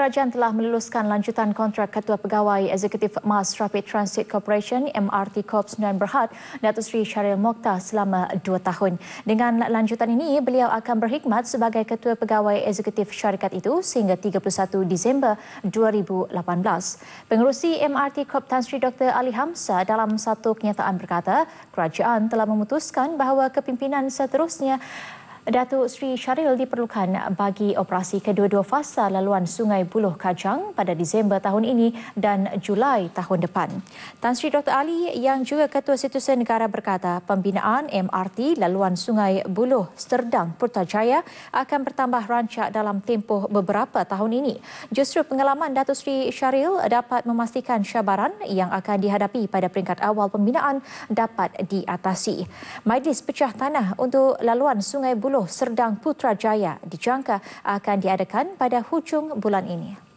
kerajaan telah meluluskan lanjutan kontrak Ketua Pegawai Eksekutif Mass Rapid Transit Corporation MRT Corp) Sdn Berhad Datuk Seri Syaril Mokhtar selama dua tahun. Dengan lanjutan ini, beliau akan berkhidmat sebagai Ketua Pegawai Eksekutif syarikat itu sehingga 31 Disember 2018. Pengerusi MRT Corp Tan Sri Dr. Ali Hamsa dalam satu kenyataan berkata, kerajaan telah memutuskan bahawa kepimpinan seterusnya Datuk Sri Syaril diperlukan bagi operasi kedua-dua fasa laluan Sungai Buloh Kajang pada Disember tahun ini dan Julai tahun depan. Tan Sri Dr. Ali yang juga Ketua Situsen Negara berkata pembinaan MRT laluan Sungai Buloh Serdang Putrajaya akan bertambah rancak dalam tempoh beberapa tahun ini. Justru pengalaman Datuk Sri Syaril dapat memastikan syabaran yang akan dihadapi pada peringkat awal pembinaan dapat diatasi. Majlis pecah tanah untuk laluan Sungai Buloh Serdang Putrajaya dijangka akan diadakan pada hujung bulan ini.